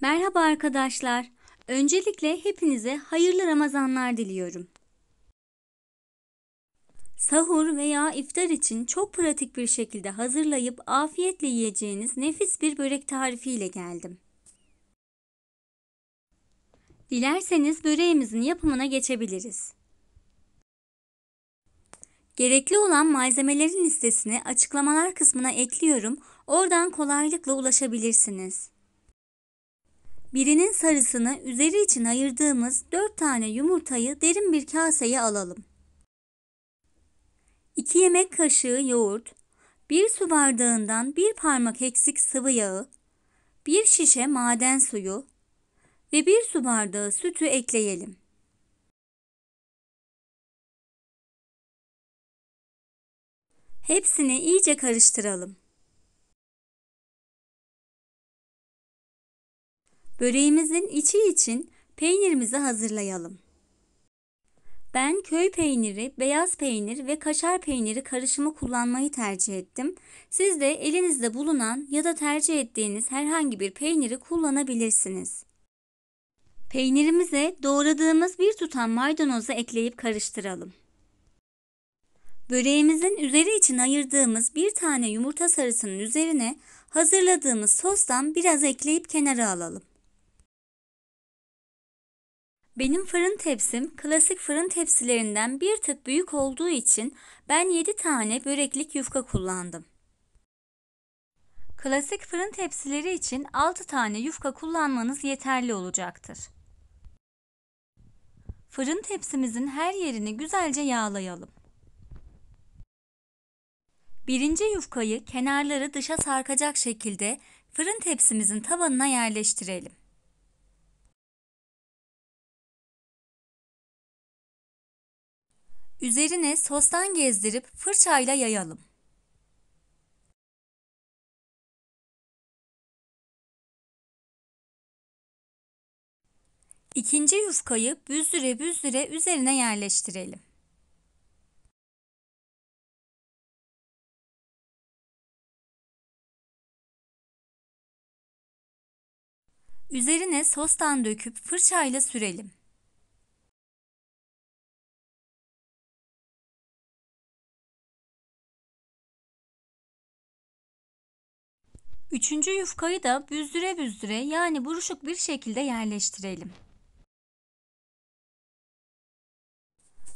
Merhaba arkadaşlar. Öncelikle hepinize hayırlı Ramazanlar diliyorum. Sahur veya iftar için çok pratik bir şekilde hazırlayıp afiyetle yiyeceğiniz nefis bir börek tarifiyle geldim. Dilerseniz böreğimizin yapımına geçebiliriz. Gerekli olan malzemelerin listesini açıklamalar kısmına ekliyorum. Oradan kolaylıkla ulaşabilirsiniz. Birinin sarısını üzeri için ayırdığımız 4 tane yumurtayı derin bir kaseye alalım. 2 yemek kaşığı yoğurt, 1 su bardağından 1 parmak eksik sıvı yağı, 1 şişe maden suyu ve 1 su bardağı sütü ekleyelim. Hepsini iyice karıştıralım. Böreğimizin içi için peynirimizi hazırlayalım. Ben köy peyniri, beyaz peynir ve kaşar peyniri karışımı kullanmayı tercih ettim. Siz de elinizde bulunan ya da tercih ettiğiniz herhangi bir peyniri kullanabilirsiniz. Peynirimize doğradığımız bir tutam maydanozu ekleyip karıştıralım. Böreğimizin üzeri için ayırdığımız bir tane yumurta sarısının üzerine hazırladığımız sostan biraz ekleyip kenara alalım. Benim fırın tepsim klasik fırın tepsilerinden bir tık büyük olduğu için ben 7 tane böreklik yufka kullandım. Klasik fırın tepsileri için 6 tane yufka kullanmanız yeterli olacaktır. Fırın tepsimizin her yerini güzelce yağlayalım. Birinci yufkayı kenarları dışa sarkacak şekilde fırın tepsimizin tabanına yerleştirelim. Üzerine sostan gezdirip fırçayla yayalım. İkinci yufkayı büzdüre büzdüre üzerine yerleştirelim. Üzerine sostan döküp fırçayla sürelim. Üçüncü yufkayı da büzdüre büzdüre yani buruşuk bir şekilde yerleştirelim.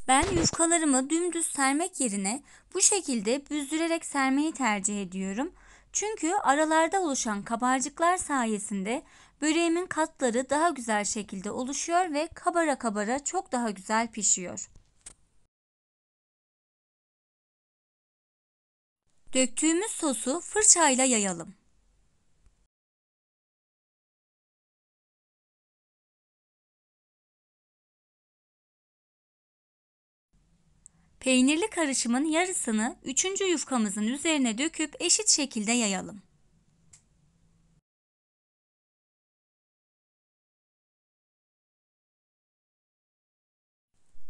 Ben yufkalarımı dümdüz sermek yerine bu şekilde büzdürerek sermeyi tercih ediyorum. Çünkü aralarda oluşan kabarcıklar sayesinde böreğimin katları daha güzel şekilde oluşuyor ve kabara kabara çok daha güzel pişiyor. Döktüğümüz sosu fırçayla yayalım. Peynirli karışımın yarısını üçüncü yufkamızın üzerine döküp eşit şekilde yayalım.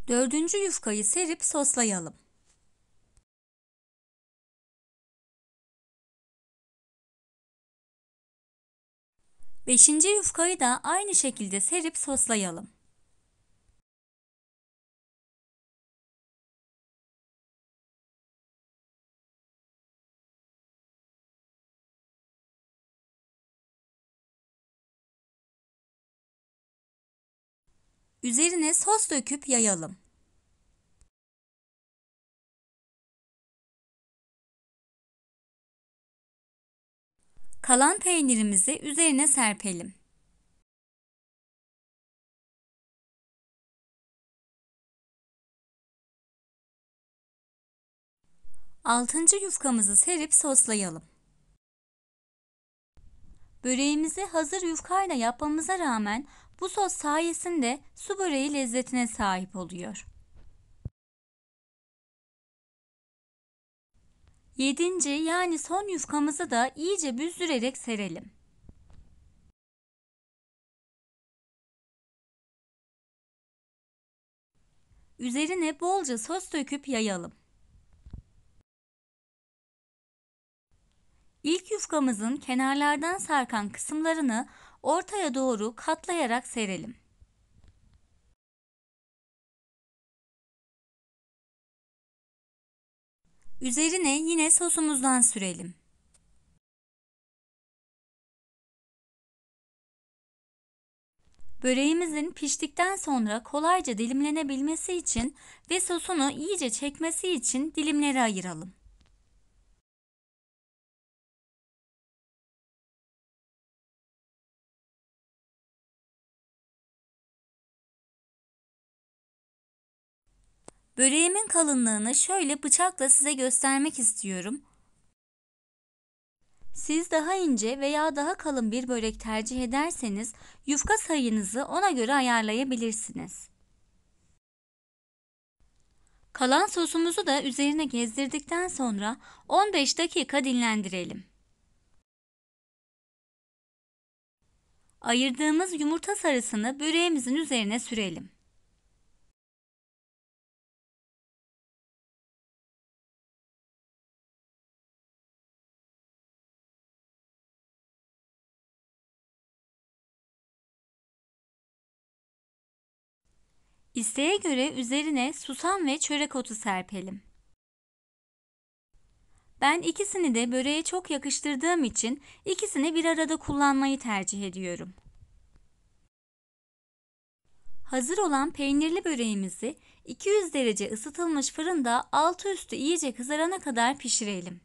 Dördüncü yufkayı serip soslayalım. Beşinci yufkayı da aynı şekilde serip soslayalım. Üzerine sos döküp yayalım. Kalan peynirimizi üzerine serpelim. Altıncı yufkamızı serip soslayalım. Böreğimizi hazır yufkayla yapmamıza rağmen bu sos sayesinde su böreği lezzetine sahip oluyor. 7. yani son yufkamızı da iyice büzdürerek serelim. Üzerine bolca sos döküp yayalım. İlk yufkamızın kenarlardan sarkan kısımlarını ortaya doğru katlayarak serelim. Üzerine yine sosumuzdan sürelim. Böreğimizin piştikten sonra kolayca dilimlenebilmesi için ve sosunu iyice çekmesi için dilimlere ayıralım. Böreğimin kalınlığını şöyle bıçakla size göstermek istiyorum. Siz daha ince veya daha kalın bir börek tercih ederseniz yufka sayınızı ona göre ayarlayabilirsiniz. Kalan sosumuzu da üzerine gezdirdikten sonra 15 dakika dinlendirelim. Ayırdığımız yumurta sarısını böreğimizin üzerine sürelim. İsteğe göre üzerine susam ve çörek otu serpelim. Ben ikisini de böreğe çok yakıştırdığım için ikisini bir arada kullanmayı tercih ediyorum. Hazır olan peynirli böreğimizi 200 derece ısıtılmış fırında altı üstü iyice kızarana kadar pişirelim.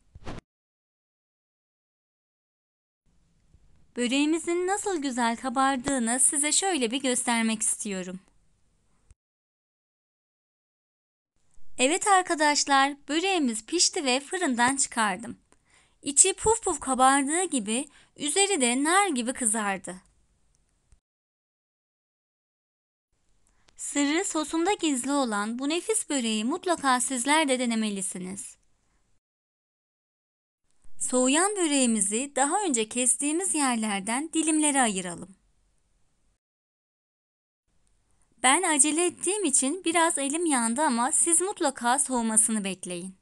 Böreğimizin nasıl güzel kabardığını size şöyle bir göstermek istiyorum. Evet arkadaşlar böreğimiz pişti ve fırından çıkardım. İçi puf puf kabardığı gibi üzeri de nar gibi kızardı. Sırrı sosunda gizli olan bu nefis böreği mutlaka sizler de denemelisiniz. Soğuyan böreğimizi daha önce kestiğimiz yerlerden dilimlere ayıralım. Ben acele ettiğim için biraz elim yandı ama siz mutlaka soğumasını bekleyin.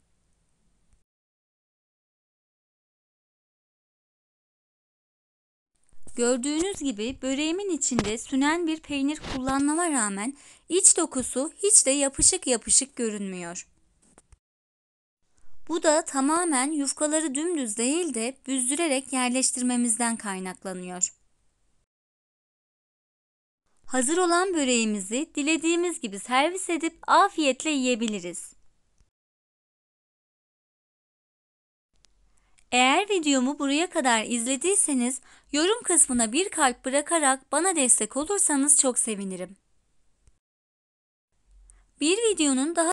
Gördüğünüz gibi böreğimin içinde sünen bir peynir kullanmama rağmen iç dokusu hiç de yapışık yapışık görünmüyor. Bu da tamamen yufkaları dümdüz değil de büzdürerek yerleştirmemizden kaynaklanıyor. Hazır olan böreğimizi dilediğimiz gibi servis edip afiyetle yiyebiliriz. Eğer videomu buraya kadar izlediyseniz yorum kısmına bir kalp bırakarak bana destek olursanız çok sevinirim. Bir videonun daha